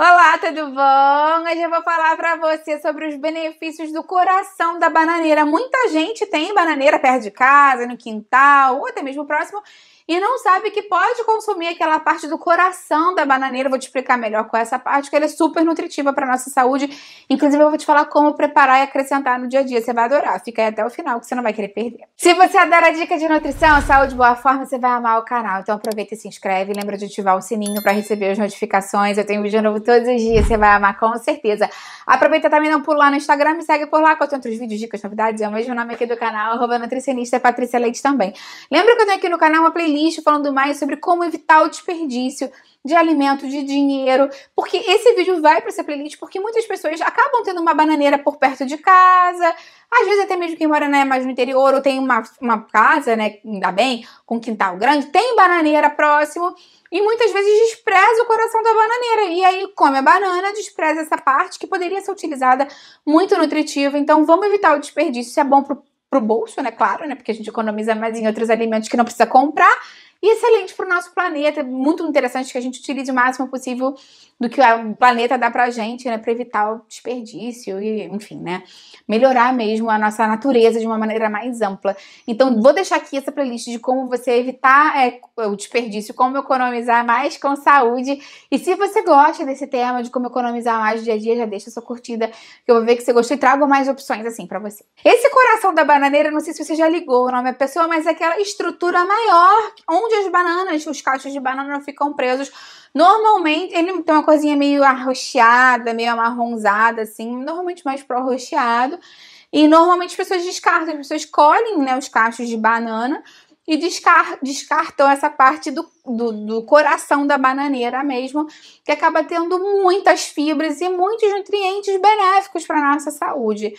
Olá, tudo bom? Hoje eu vou falar para você sobre os benefícios do coração da bananeira. Muita gente tem bananeira perto de casa, no quintal, ou até mesmo próximo, e não sabe que pode consumir aquela parte do coração da bananeira. vou te explicar melhor com é essa parte, que ela é super nutritiva para nossa saúde. Inclusive, eu vou te falar como preparar e acrescentar no dia a dia. Você vai adorar. Fica aí até o final, que você não vai querer perder. Se você adora dica de nutrição, saúde, boa forma, você vai amar o canal. Então aproveita e se inscreve. Lembra de ativar o sininho para receber as notificações. Eu tenho vídeo novo todos os dias. Você vai amar com certeza. Aproveita também não lá no Instagram, me segue por lá, que eu tenho outros vídeos, dicas, novidades. É o mesmo nome aqui do canal, arroba nutricionista Patrícia Leite também. Lembra que eu tenho aqui no canal uma playlist falando mais sobre como evitar o desperdício de alimento, de dinheiro, porque esse vídeo vai para essa playlist porque muitas pessoas acabam tendo uma bananeira por perto de casa, às vezes até mesmo quem mora né, mais no interior ou tem uma, uma casa, né, ainda bem, com quintal grande, tem bananeira próximo e muitas vezes despreza o coração da bananeira. E aí come a banana, despreza essa parte que poderia ser utilizada muito nutritiva. Então vamos evitar o desperdício. Isso é bom pro, pro bolso, né? Claro, né? Porque a gente economiza mais em outros alimentos que não precisa comprar e excelente para o nosso planeta. É muito interessante que a gente utilize o máximo possível do que o planeta dá para a gente, né? Para evitar o desperdício e, enfim, né? Melhorar mesmo a nossa natureza de uma maneira mais ampla. Então, vou deixar aqui essa playlist de como você evitar é, o desperdício, como economizar mais com saúde. E se você gosta desse tema de como economizar mais no dia a dia, já deixa sua curtida, que eu vou ver que você gostou e trago mais opções assim para você. Esse coração da bananeira, não sei se você já ligou o nome da pessoa, mas é aquela estrutura maior onde onde as bananas, os cachos de banana ficam presos. Normalmente, ele tem uma coisinha meio arroxeada, meio amarronzada, assim, normalmente mais pro arroxeado. E normalmente as pessoas descartam, as pessoas colhem né, os cachos de banana e descar descartam essa parte do, do, do, coração da bananeira mesmo, que acaba tendo muitas fibras e muitos nutrientes benéficos para a nossa saúde.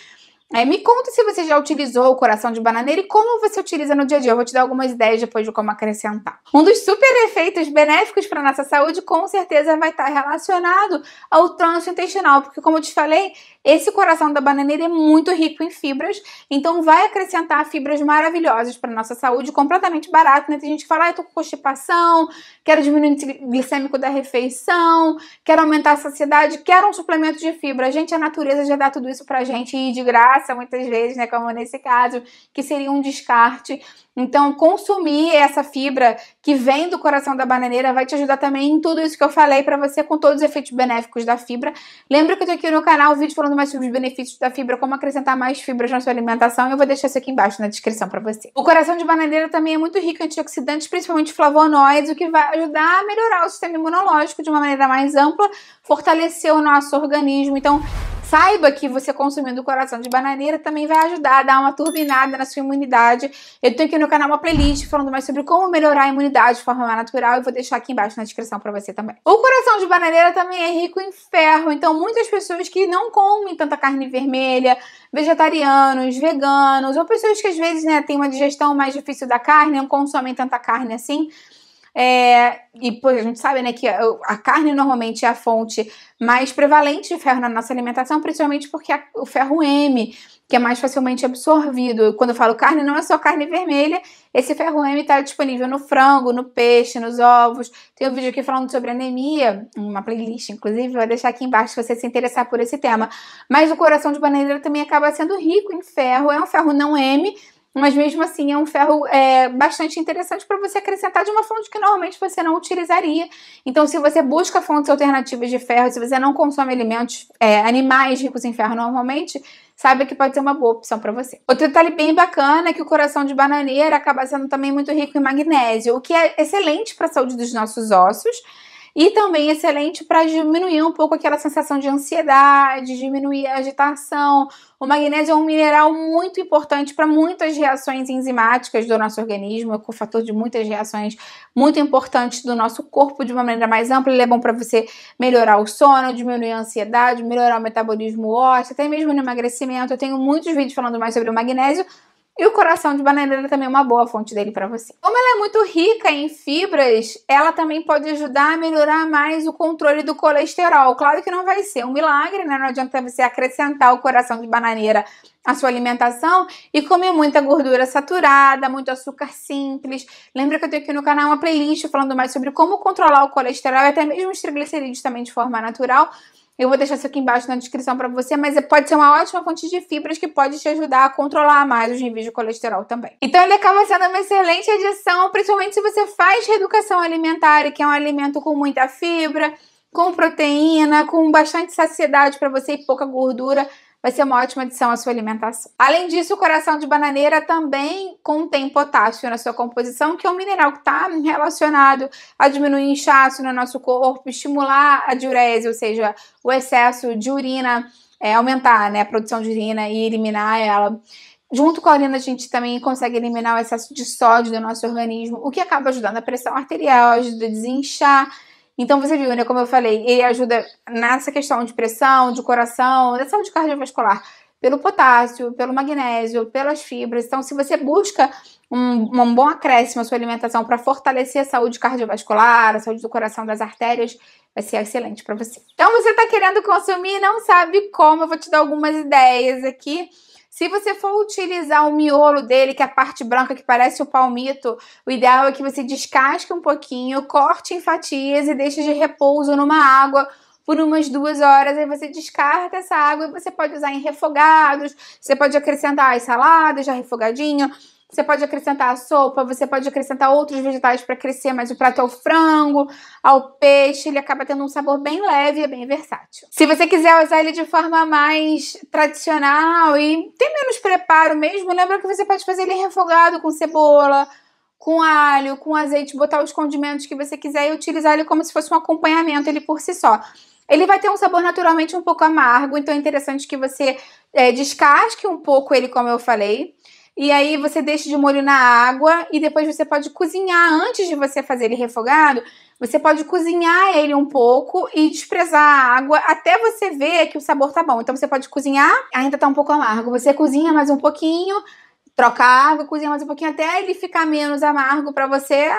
É, me conta se você já utilizou o coração de bananeira e como você utiliza no dia a dia. Eu vou te dar algumas ideias depois de como acrescentar. Um dos super efeitos benéficos para nossa saúde com certeza vai estar tá relacionado ao trânsito intestinal, porque como eu te falei, esse coração da bananeira é muito rico em fibras, então vai acrescentar fibras maravilhosas para nossa saúde, completamente barato, né? Tem gente que fala, ah, eu tô com constipação, quero diminuir o glicêmico da refeição, quero aumentar a saciedade, quero um suplemento de fibra. Gente, a natureza já dá tudo isso pra gente e de graça passa muitas vezes, né, como nesse caso, que seria um descarte. Então, consumir essa fibra que vem do coração da bananeira vai te ajudar também em tudo isso que eu falei para você, com todos os efeitos benéficos da fibra. Lembra que eu tô aqui no canal, um vídeo falando mais sobre os benefícios da fibra, como acrescentar mais fibras na sua alimentação, eu vou deixar isso aqui embaixo na descrição para você. O coração de bananeira também é muito rico em antioxidantes, principalmente flavonoides, o que vai ajudar a melhorar o sistema imunológico de uma maneira mais ampla, fortalecer o nosso organismo. Então, Saiba que você consumindo o coração de bananeira também vai ajudar a dar uma turbinada na sua imunidade. Eu tenho aqui no canal uma playlist falando mais sobre como melhorar a imunidade de forma natural e vou deixar aqui embaixo na descrição para você também. O coração de bananeira também é rico em ferro, então muitas pessoas que não comem tanta carne vermelha, vegetarianos, veganos ou pessoas que às vezes né, têm uma digestão mais difícil da carne, não consomem tanta carne assim é, e pô, a gente sabe né, que a, a, carne normalmente é a fonte mais prevalente de ferro na nossa alimentação, principalmente porque a, o ferro M, que é mais facilmente absorvido. Quando eu falo carne, não é só carne vermelha, esse ferro M está disponível no frango, no peixe, nos ovos. Tem um vídeo aqui falando sobre anemia, uma playlist, inclusive, vou deixar aqui embaixo se você se interessar por esse tema. Mas o coração de bananeira também acaba sendo rico em ferro, é um ferro não M mas mesmo assim é um ferro é, bastante interessante para você acrescentar de uma fonte que normalmente você não utilizaria. Então, se você busca fontes alternativas de ferro, se você não consome alimentos é, animais ricos em ferro normalmente, saiba que pode ser uma boa opção para você. Outro detalhe bem bacana é que o coração de bananeira acaba sendo também muito rico em magnésio, o que é excelente para a saúde dos nossos ossos e também excelente para diminuir um pouco aquela sensação de ansiedade, diminuir a agitação. O magnésio é um mineral muito importante para muitas reações enzimáticas do nosso organismo, é um fator de muitas reações muito importantes do nosso corpo de uma maneira mais ampla. Ele é bom para você melhorar o sono, diminuir a ansiedade, melhorar o metabolismo ósseo, até mesmo no emagrecimento. Eu tenho muitos vídeos falando mais sobre o magnésio. E o coração de bananeira é também é uma boa fonte dele para você. Como ela é muito rica em fibras, ela também pode ajudar a melhorar mais o controle do colesterol. Claro que não vai ser um milagre, né? Não adianta você acrescentar o coração de bananeira à sua alimentação e comer muita gordura saturada, muito açúcar simples. Lembra que eu tenho aqui no canal uma playlist falando mais sobre como controlar o colesterol e até mesmo os triglicerídeos também de forma natural. Eu vou deixar isso aqui embaixo na descrição para você, mas é, pode ser uma ótima fonte de fibras que pode te ajudar a controlar mais os níveis de colesterol também. Então ele acaba sendo uma excelente adição, principalmente se você faz reeducação alimentar, que é um alimento com muita fibra, com proteína, com bastante saciedade para você e pouca gordura vai ser uma ótima adição à sua alimentação. Além disso, o coração de bananeira também contém potássio na sua composição, que é um mineral que está relacionado a diminuir o inchaço no nosso corpo, estimular a diurese, ou seja, o excesso de urina, é, aumentar né, a produção de urina e eliminar ela. Junto com a urina, a gente também consegue eliminar o excesso de sódio do nosso organismo, o que acaba ajudando a pressão arterial, ajuda a desinchar, então você viu, né? Como eu falei, ele ajuda nessa questão de pressão, de coração, da saúde cardiovascular, pelo potássio, pelo magnésio, pelas fibras. Então, se você busca um, um bom acréscimo à sua alimentação para fortalecer a saúde cardiovascular, a saúde do coração, das artérias, vai ser excelente para você. Então, você está querendo consumir, não sabe como? Eu vou te dar algumas ideias aqui se você for utilizar o miolo dele, que é a parte branca que parece o palmito, o ideal é que você descasque um pouquinho, corte em fatias e deixe de repouso numa água por umas duas horas, aí você descarta essa água e você pode usar em refogados, você pode acrescentar as saladas já refogadinho, você pode acrescentar a sopa, você pode acrescentar outros vegetais para crescer mais o prato ao é frango, ao peixe, ele acaba tendo um sabor bem leve e bem versátil. Se você quiser usar ele de forma mais tradicional e tem menos preparo mesmo, lembra que você pode fazer ele refogado com cebola, com alho, com azeite, botar os condimentos que você quiser e utilizar ele como se fosse um acompanhamento ele por si só. Ele vai ter um sabor naturalmente um pouco amargo, então é interessante que você é, descasque um pouco ele, como eu falei. E aí você deixa de molho na água e depois você pode cozinhar. Antes de você fazer ele refogado, você pode cozinhar ele um pouco e desprezar a água até você ver que o sabor tá bom. Então você pode cozinhar, ainda tá um pouco amargo. Você cozinha mais um pouquinho, trocar água, cozinhar mais um pouquinho até ele ficar menos amargo para você.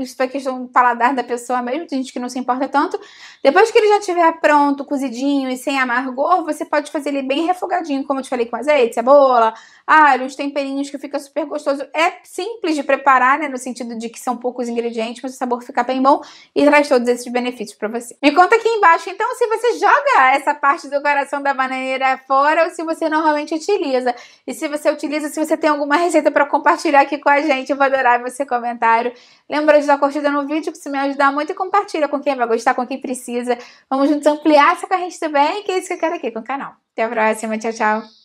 Isso é questão do paladar da pessoa mesmo, tem gente que não se importa tanto. Depois que ele já estiver pronto, cozidinho e sem amargor, você pode fazer ele bem refogadinho, como eu te falei, com azeite, cebola, alho, os temperinhos, que fica super gostoso. É simples de preparar, né, no sentido de que são poucos ingredientes, mas o sabor fica bem bom e traz todos esses benefícios para você. Me conta aqui embaixo, então, se você joga essa parte do coração da bananeira fora ou se você normalmente utiliza. E se você utiliza, se você tem alguma receita para compartilhar aqui com a gente, eu vou adorar ver seu comentário. Lembra de dar curtida no vídeo, que isso me ajudar muito e compartilha com quem vai gostar, com quem precisa. Vamos juntos ampliar essa corrente também, que é isso que eu quero aqui com o canal. Até a próxima, tchau, tchau.